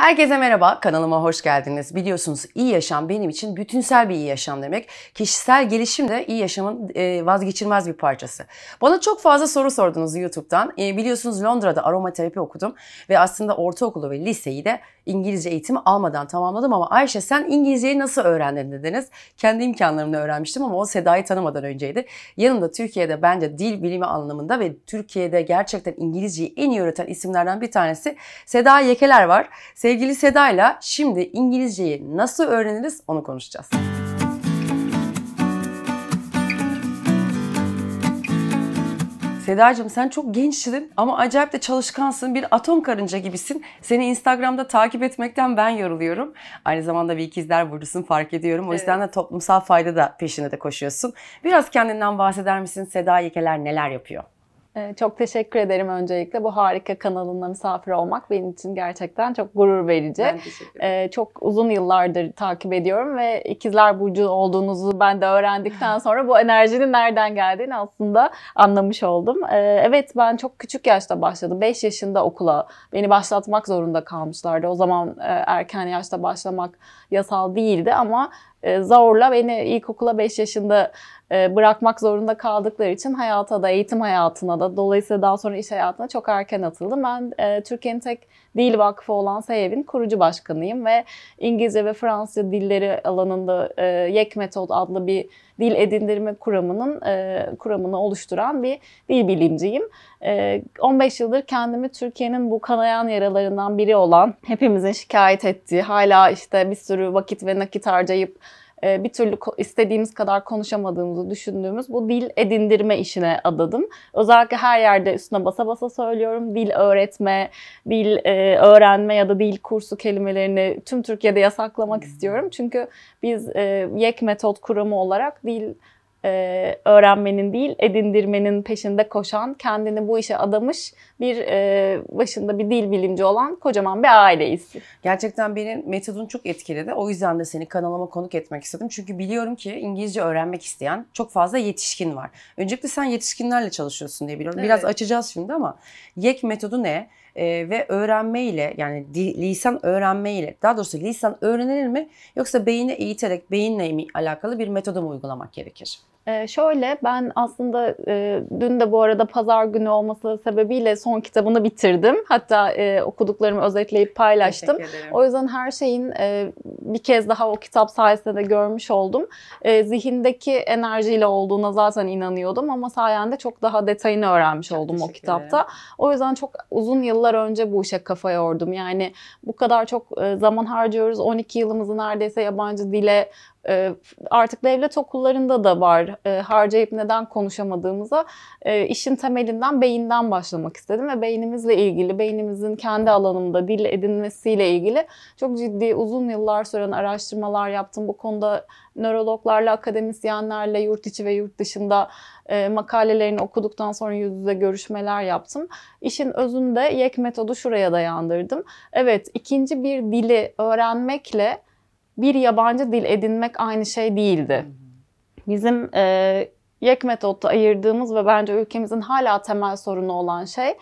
Herkese merhaba, kanalıma hoş geldiniz. Biliyorsunuz iyi yaşam benim için bütünsel bir iyi yaşam demek. Kişisel gelişim de iyi yaşamın e, vazgeçilmez bir parçası. Bana çok fazla soru sordunuz YouTube'dan. E, biliyorsunuz Londra'da aromaterapi okudum ve aslında ortaokulu ve liseyi de İngilizce eğitimi almadan tamamladım ama Ayşe sen İngilizceyi nasıl öğrendin dediniz. Kendi imkanlarımla öğrenmiştim ama o Seda'yı tanımadan önceydi. Yanımda Türkiye'de bence dil bilimi anlamında ve Türkiye'de gerçekten İngilizceyi en iyi öğreten isimlerden bir tanesi Seda Yekeler var. Sevgili Sevgili Seda'yla şimdi İngilizceyi nasıl öğreniriz onu konuşacağız. Sedacığım sen çok gençsin ama acayip de çalışkansın. Bir atom karınca gibisin. Seni Instagram'da takip etmekten ben yoruluyorum. Aynı zamanda bir ikizler burcusun fark ediyorum. O evet. yüzden de toplumsal fayda da peşinde de koşuyorsun. Biraz kendinden bahseder misin? Seda Yekeler neler yapıyor? Ee, çok teşekkür ederim öncelikle. Bu harika kanalında misafir olmak benim için gerçekten çok gurur verici. Ben teşekkür ederim. Ee, çok uzun yıllardır takip ediyorum ve ikizler burcu olduğunuzu ben de öğrendikten sonra bu enerjinin nereden geldiğini aslında anlamış oldum. Ee, evet ben çok küçük yaşta başladım. 5 yaşında okula beni başlatmak zorunda kalmışlardı. O zaman e, erken yaşta başlamak yasal değildi ama e, zorla beni ilkokula 5 yaşında e, bırakmak zorunda kaldıkları için hayata da, eğitim hayatına da, dolayısıyla daha sonra iş hayatına çok erken atıldım. Ben e, Türkiye'nin tek dil vakfı olan SEYEV'in kurucu başkanıyım ve İngilizce ve Fransızca dilleri alanında YEK Metod adlı bir dil edindirme kuramının e, kuramını oluşturan bir dil bilimciyim. E, 15 yıldır kendimi Türkiye'nin bu kanayan yaralarından biri olan hepimizin şikayet ettiği hala işte bir sürü vakit ve nakit harcayıp ee, bir türlü istediğimiz kadar konuşamadığımızı düşündüğümüz bu dil edindirme işine adadım. Özellikle her yerde üstüne basa basa söylüyorum. Dil öğretme, dil e, öğrenme ya da dil kursu kelimelerini tüm Türkiye'de yasaklamak hmm. istiyorum. Çünkü biz e, YEK metot kuramı olarak dil e, öğrenmenin değil edindirmenin peşinde koşan, kendini bu işe adamış bir e, başında bir dil bilimci olan kocaman bir aileyiz. Gerçekten benim metodun çok etkiledi. O yüzden de seni kanalıma konuk etmek istedim. Çünkü biliyorum ki İngilizce öğrenmek isteyen çok fazla yetişkin var. Öncelikle sen yetişkinlerle çalışıyorsun diye biliyorum. Biraz açacağız şimdi ama YEK metodu ne? e, ve öğrenme ile yani di, lisan öğrenme ile daha doğrusu lisan öğrenilir mi yoksa beyni eğiterek beyinle mi alakalı bir metodu mu uygulamak gerekir? Ee, şöyle ben aslında e, dün de bu arada pazar günü olması sebebiyle son kitabını bitirdim. Hatta e, okuduklarımı özetleyip paylaştım. O yüzden her şeyin e, bir kez daha o kitap sayesinde de görmüş oldum. E, zihindeki enerjiyle olduğuna zaten inanıyordum ama sayende çok daha detayını öğrenmiş çok oldum o kitapta. Ederim. O yüzden çok uzun yıllar önce bu işe kafa yordum. Yani bu kadar çok e, zaman harcıyoruz. 12 yılımızı neredeyse yabancı dile ee, artık devlet okullarında da var ee, harcayıp neden konuşamadığımıza e, işin temelinden beyinden başlamak istedim ve beynimizle ilgili beynimizin kendi alanında dil edinmesiyle ilgili çok ciddi uzun yıllar süren araştırmalar yaptım. Bu konuda nörologlarla, akademisyenlerle yurt içi ve yurt dışında e, makalelerini okuduktan sonra yüz yüze görüşmeler yaptım. İşin özünde yek metodu şuraya dayandırdım. Evet ikinci bir dili öğrenmekle bir yabancı dil edinmek aynı şey değildi. Bizim e, YEK metotta ayırdığımız ve bence ülkemizin hala temel sorunu olan şey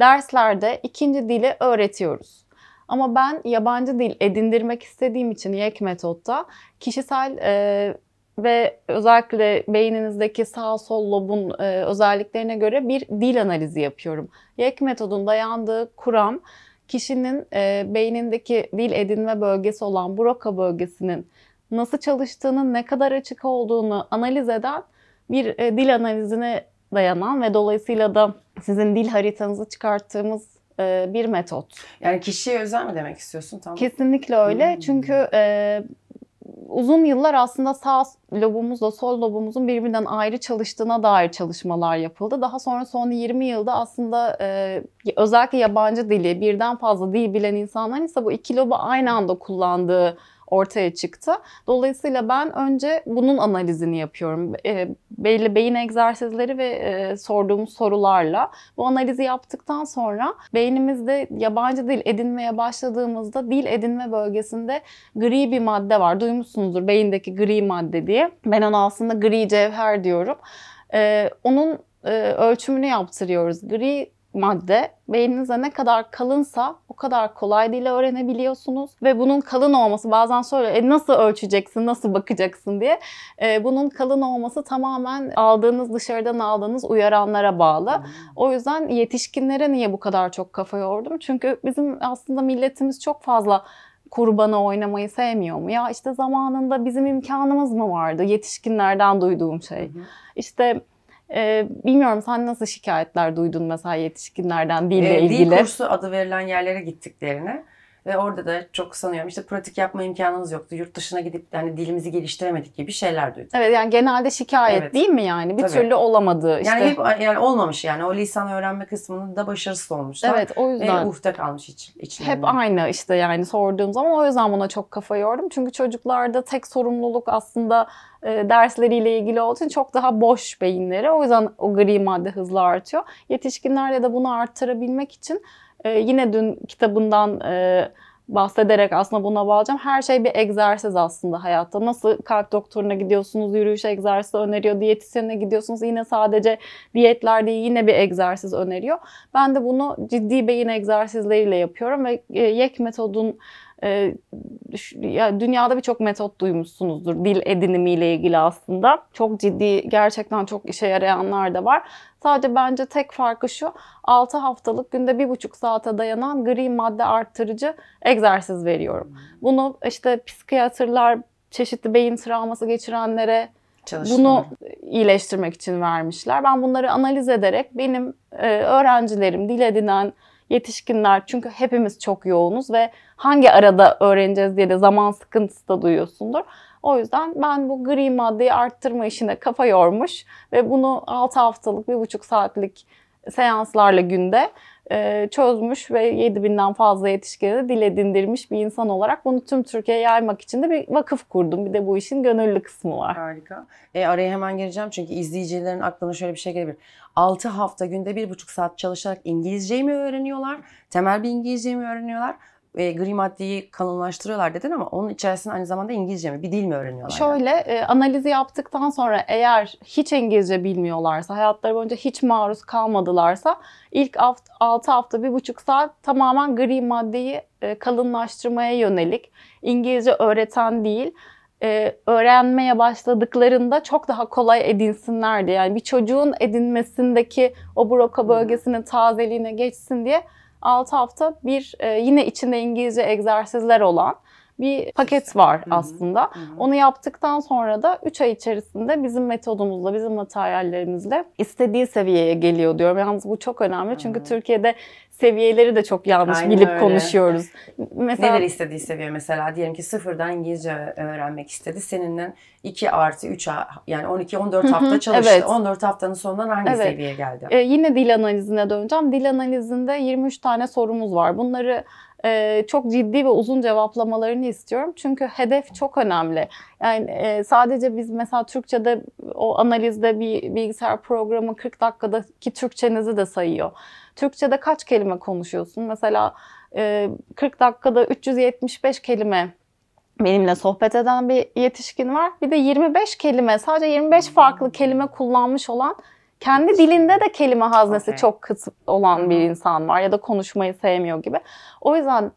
derslerde ikinci dili öğretiyoruz. Ama ben yabancı dil edindirmek istediğim için YEK metotta kişisel e, ve özellikle beyninizdeki sağ sol lobun e, özelliklerine göre bir dil analizi yapıyorum. YEK metodun dayandığı kuram kişinin e, beynindeki dil edinme bölgesi olan Broca bölgesinin nasıl çalıştığının ne kadar açık olduğunu analiz eden bir e, dil analizine dayanan ve dolayısıyla da sizin dil haritanızı çıkarttığımız e, bir metot. Yani kişiye özel mi demek istiyorsun? Tamam. Kesinlikle öyle. Hmm. Çünkü e, uzun yıllar aslında sağ lobumuzla sol lobumuzun birbirinden ayrı çalıştığına dair çalışmalar yapıldı. Daha sonra son 20 yılda aslında e, özellikle yabancı dili birden fazla dil bilen insanların ise bu iki lobu aynı anda kullandığı ortaya çıktı. Dolayısıyla ben önce bunun analizini yapıyorum. E, belli beyin egzersizleri ve e, sorduğumuz sorularla bu analizi yaptıktan sonra beynimizde yabancı dil edinmeye başladığımızda dil edinme bölgesinde gri bir madde var. Duymuşsunuzdur beyindeki gri madde diye. Ben ona aslında gri cevher diyorum. E, onun e, ölçümünü yaptırıyoruz. Gri madde. Beyninize ne kadar kalınsa o kadar kolay dil öğrenebiliyorsunuz. Ve bunun kalın olması bazen söyle e, nasıl ölçeceksin, nasıl bakacaksın diye. E, bunun kalın olması tamamen aldığınız dışarıdan aldığınız uyaranlara bağlı. Hmm. O yüzden yetişkinlere niye bu kadar çok kafa yordum? Çünkü bizim aslında milletimiz çok fazla kurbana oynamayı sevmiyor mu? Ya işte zamanında bizim imkanımız mı vardı? Yetişkinlerden duyduğum şey. Hı hı. İşte ee, bilmiyorum sen nasıl şikayetler duydun mesela yetişkinlerden dille ee, ilgili? Dil kursu adı verilen yerlere gittiklerini ve orada da çok sanıyorum işte pratik yapma imkanımız yoktu. Yurt dışına gidip hani dilimizi geliştiremedik gibi şeyler duydum. Evet yani genelde şikayet evet. değil mi yani? Bir Tabii. türlü olamadı işte. Yani hep yani olmamış yani o lisan öğrenme kısmını da başarısız olmuşlar. Evet o yüzden. Ve uhde kalmış iç, içlerinde. Hep aynı işte yani sorduğum zaman o yüzden buna çok kafa yordum. Çünkü çocuklarda tek sorumluluk aslında e, dersleriyle ilgili olduğu için çok daha boş beyinleri. O yüzden o gri madde hızla artıyor. Yetişkinlerde de bunu arttırabilmek için ee, yine dün kitabından e, bahsederek aslında buna bağlayacağım. Her şey bir egzersiz aslında hayatta. Nasıl kalp doktoruna gidiyorsunuz, yürüyüş egzersizi öneriyor, diyetisyenine gidiyorsunuz yine sadece diyetler değil yine bir egzersiz öneriyor. Ben de bunu ciddi beyin egzersizleriyle yapıyorum ve e, YEK metodun ee, ya dünyada birçok metot duymuşsunuzdur dil edinimiyle ilgili aslında. Çok ciddi gerçekten çok işe yarayanlar da var. Sadece bence tek farkı şu 6 haftalık günde 1,5 saate dayanan gri madde arttırıcı egzersiz veriyorum. Bunu işte psikiyatrlar çeşitli beyin travması geçirenlere Çalışma. Bunu iyileştirmek için vermişler. Ben bunları analiz ederek benim e, öğrencilerim dil edinen yetişkinler. Çünkü hepimiz çok yoğunuz ve hangi arada öğreneceğiz diye de zaman sıkıntısı da duyuyorsundur. O yüzden ben bu gri maddeyi arttırma işine kafa yormuş ve bunu 6 haftalık, 1,5 saatlik seanslarla günde e, çözmüş ve 7000'den fazla yetişkini dil edindirmiş bir insan olarak bunu tüm Türkiye'ye yaymak için de bir vakıf kurdum. Bir de bu işin gönüllü kısmı var. Harika. E, araya hemen gireceğim çünkü izleyicilerin aklına şöyle bir şey gelebilir. 6 hafta günde 1,5 saat çalışarak İngilizceyi mi öğreniyorlar? Temel bir İngilizceyi mi öğreniyorlar? e, gri maddeyi kanunlaştırıyorlar dedin ama onun içerisinde aynı zamanda İngilizce mi bir dil mi öğreniyorlar? Şöyle yani? e, analizi yaptıktan sonra eğer hiç İngilizce bilmiyorlarsa, hayatları boyunca hiç maruz kalmadılarsa ilk haft, 6 hafta bir buçuk saat tamamen gri maddeyi e, kalınlaştırmaya yönelik İngilizce öğreten değil e, öğrenmeye başladıklarında çok daha kolay edinsinler diye. Yani bir çocuğun edinmesindeki o broka bölgesinin tazeliğine geçsin diye 6 hafta bir e, yine içinde İngilizce egzersizler olan bir paket var aslında. Onu yaptıktan sonra da 3 ay içerisinde bizim metodumuzla, bizim materyallerimizle istediği seviyeye geliyor diyorum. Yalnız bu çok önemli çünkü Türkiye'de seviyeleri de çok yanlış Aynen bilip öyle. konuşuyoruz. Mesela, Neler istediği seviye mesela? Diyelim ki sıfırdan İngilizce öğrenmek istedi. Seninle 2 artı 3 yani 12-14 hafta çalıştı. Evet. 14 haftanın sonundan hangi evet. seviyeye geldi? Ee, yine dil analizine döneceğim. Dil analizinde 23 tane sorumuz var. Bunları e, çok ciddi ve uzun cevaplamalarını istiyorum. Çünkü hedef çok önemli. Yani e, sadece biz mesela Türkçe'de o analizde bir bilgisayar programı 40 dakikadaki Türkçenizi de sayıyor. Türkçe'de kaç kelime konuşuyorsun? Mesela e, 40 dakikada 375 kelime benimle sohbet eden bir yetişkin var. Bir de 25 kelime, sadece 25 farklı kelime kullanmış olan kendi dilinde de kelime haznesi okay. çok kısıt olan bir insan var ya da konuşmayı sevmiyor gibi. O yüzden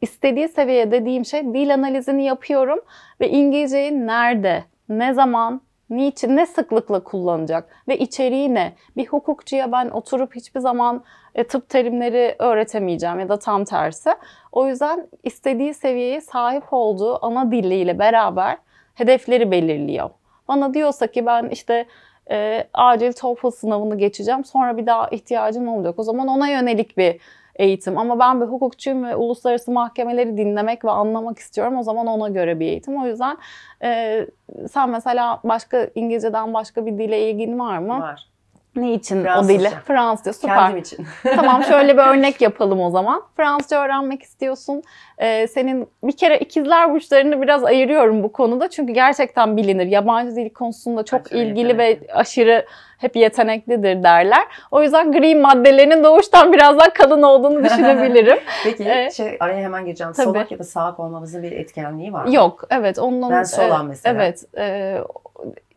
istediği seviyeye dediğim şey dil analizini yapıyorum ve İngilizceyi nerede, ne zaman, niçin, ne sıklıkla kullanacak ve içeriği ne? Bir hukukçuya ben oturup hiçbir zaman e, tıp terimleri öğretemeyeceğim ya da tam tersi. O yüzden istediği seviyeye sahip olduğu ana diliyle beraber hedefleri belirliyor. Bana diyorsa ki ben işte e, acil TOEFL sınavını geçeceğim. Sonra bir daha ihtiyacım olacak. O zaman ona yönelik bir eğitim. Ama ben bir hukukçuyum ve uluslararası mahkemeleri dinlemek ve anlamak istiyorum. O zaman ona göre bir eğitim. O yüzden e, sen mesela başka İngilizceden başka bir dile ilgin var mı? Var. Ne için Fransızca. o dili? Fransızca. Süper. Kendim için. tamam şöyle bir örnek yapalım o zaman. Fransızca öğrenmek istiyorsun. Ee, senin bir kere ikizler burçlarını biraz ayırıyorum bu konuda. Çünkü gerçekten bilinir. Yabancı dil konusunda çok Aşırı ilgili yetenekli. ve aşırı hep yeteneklidir derler. O yüzden gri maddelerinin doğuştan biraz daha kalın olduğunu düşünebilirim. Peki ee, şey, araya hemen gireceğim. Tabii. Solak ya da sağak olmamızın bir etkenliği var mı? Yok evet. Ondan, ben solan e, mesela. Evet. E,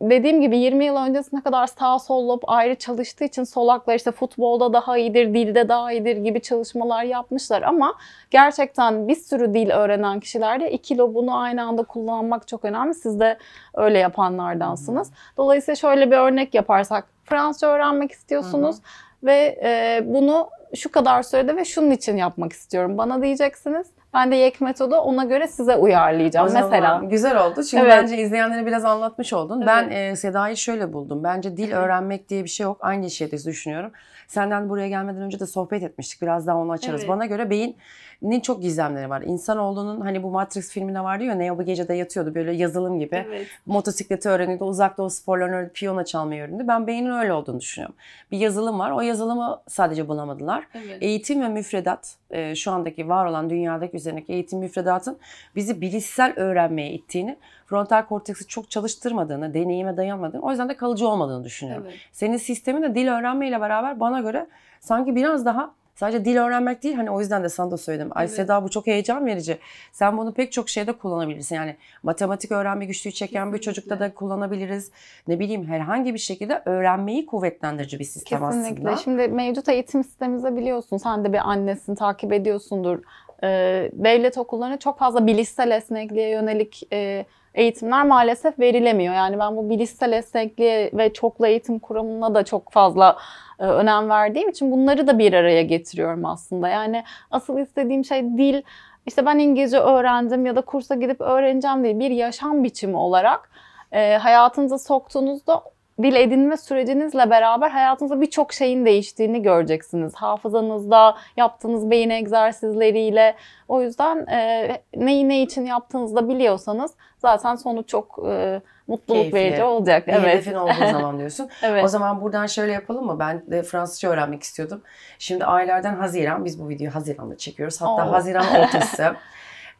dediğim gibi 20 yıl öncesine kadar sağ sollop ayrı çalıştığı için solaklar işte futbolda daha iyidir, dilde daha iyidir gibi çalışmalar yapmışlar ama gerçekten bir sürü dil öğrenen kişilerde iki lobunu aynı anda kullanmak çok önemli. Siz de öyle yapanlardansınız. Hmm. Dolayısıyla şöyle bir örnek yaparsak Fransızca öğrenmek istiyorsunuz Hı-hı. ve e, bunu şu kadar sürede ve şunun için yapmak istiyorum. Bana diyeceksiniz. Ben de yek metodu ona göre size uyarlayacağım o mesela. Güzel oldu. Çünkü evet. bence izleyenlere biraz anlatmış oldun. Evet. Ben e, Seda'yı şöyle buldum. Bence dil öğrenmek diye bir şey yok. Aynı şeyi düşünüyorum. Senden buraya gelmeden önce de sohbet etmiştik. Biraz daha onu açarız. Evet. Bana göre beyin nin çok gizemleri var. İnsan İnsanoğlunun hani bu Matrix filmine var diyor Neo bu gecede yatıyordu böyle yazılım gibi. Evet. Motosikleti öğreniyordu, uzakta o sporlarını öğrendi, piyano çalmayı öğrendi. Ben beynin öyle olduğunu düşünüyorum. Bir yazılım var. O yazılımı sadece bulamadılar. Evet. Eğitim ve müfredat e, şu andaki var olan dünyadaki üzerindeki eğitim müfredatın bizi bilişsel öğrenmeye ittiğini, frontal korteksi çok çalıştırmadığını, deneyime dayanmadığını, o yüzden de kalıcı olmadığını düşünüyorum. Evet. Senin sistemin de dil öğrenmeyle beraber bana göre sanki biraz daha Sadece dil öğrenmek değil hani o yüzden de sana da söyledim. Ay evet. Seda bu çok heyecan verici. Sen bunu pek çok şeyde kullanabilirsin. Yani matematik öğrenme güçlüğü çeken Kesinlikle. bir çocukta da kullanabiliriz. Ne bileyim herhangi bir şekilde öğrenmeyi kuvvetlendirici bir sistem Kesinlikle. aslında. Kesinlikle. Şimdi mevcut eğitim sistemimizde biliyorsun sen de bir annesin takip ediyorsundur e, devlet okullarına çok fazla bilişsel esnekliğe yönelik e, eğitimler maalesef verilemiyor. Yani ben bu bilişsel esnekliğe ve çoklu eğitim kurumuna da çok fazla e, önem verdiğim için bunları da bir araya getiriyorum aslında. Yani asıl istediğim şey dil işte ben İngilizce öğrendim ya da kursa gidip öğreneceğim değil. Bir yaşam biçimi olarak e, hayatınıza soktuğunuzda dil edinme sürecinizle beraber hayatınızda birçok şeyin değiştiğini göreceksiniz. Hafızanızda, yaptığınız beyin egzersizleriyle. O yüzden e, neyi ne için yaptığınızı da biliyorsanız zaten sonu çok e, mutluluk Keyifli. verici olacak. Bir evet. hedefin olduğu zaman diyorsun. evet. O zaman buradan şöyle yapalım mı? Ben de Fransızca öğrenmek istiyordum. Şimdi aylardan Haziran, biz bu videoyu Haziran'da çekiyoruz. Hatta Oo. Haziran ortası.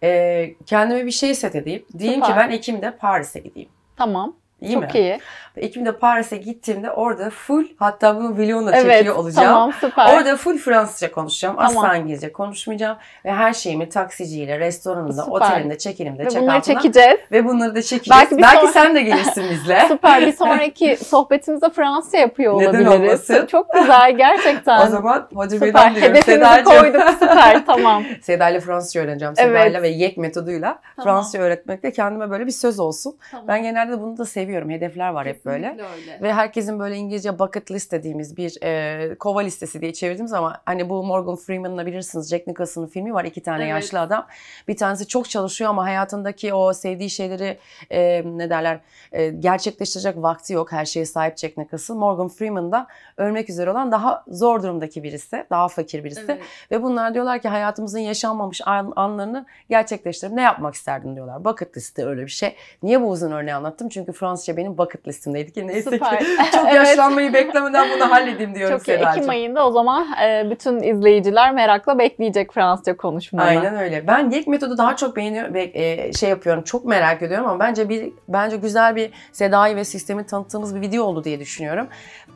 e, kendime bir şey set edeyim. Diyeyim Süper. ki ben Ekim'de Paris'e gideyim. Tamam. İyi Çok mi? iyi. Ekim'de Paris'e gittiğimde orada full hatta bunu Villon'la evet, çekiyor olacağım. Tamam süper. Orada full Fransızca konuşacağım. Tamam. Asla İngilizce konuşmayacağım. Ve her şeyimi taksiciyle, restoranında, süper. otelimde, çekinimde, ve bunları çekeceğiz. Ve bunları da çekeceğiz. Belki, Belki sonra... sen de gelirsin bizle. süper. Bir sonraki sohbetimizde Fransızca yapıyor olabiliriz. Neden olmasın? Çok güzel gerçekten. o zaman hadi bir diyorum. Hedefimizi koyduk süper tamam. Seda ile Fransızca öğreneceğim. Evet. ile ve YEK metoduyla tamam. Fransızca öğretmekte kendime böyle bir söz olsun. Tamam. Ben genelde bunu da seviyorum seviyorum. Hedefler var Kesinlikle hep böyle. Öyle. Ve herkesin böyle İngilizce bucket list dediğimiz bir e, kova listesi diye çevirdiğimiz ama hani bu Morgan Freeman'la bilirsiniz Jack Nicholson'ın filmi var. iki tane evet. yaşlı adam. Bir tanesi çok çalışıyor ama hayatındaki o sevdiği şeyleri e, ne derler e, gerçekleştirecek vakti yok. Her şeye sahip Jack Nicholson. Morgan Freeman da ölmek üzere olan daha zor durumdaki birisi. Daha fakir birisi. Evet. Ve bunlar diyorlar ki hayatımızın yaşanmamış an, anlarını gerçekleştirelim ne yapmak isterdin diyorlar. Bucket list de öyle bir şey. Niye bu uzun örneği anlattım? Çünkü Fransız şanslıca benim bucket listimdeydik, ki neyse ki çok evet. yaşlanmayı beklemeden bunu halledeyim diyorum Çok iyi. Ekim ayında o zaman e, bütün izleyiciler merakla bekleyecek Fransızca konuşmanı. Aynen öyle. Ben ilk metodu daha çok beğeniyorum ve e, şey yapıyorum. Çok merak ediyorum ama bence bir bence güzel bir Seda'yı ve sistemi tanıttığımız bir video oldu diye düşünüyorum.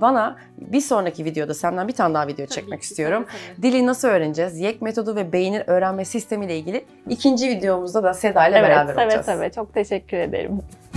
Bana bir sonraki videoda senden bir tane daha video çekmek tabii, istiyorum. Tabii, Dili nasıl öğreneceğiz? Yek metodu ve beynir öğrenme sistemi ile ilgili ikinci videomuzda da Seda ile evet, beraber evet, olacağız. Evet evet çok teşekkür ederim.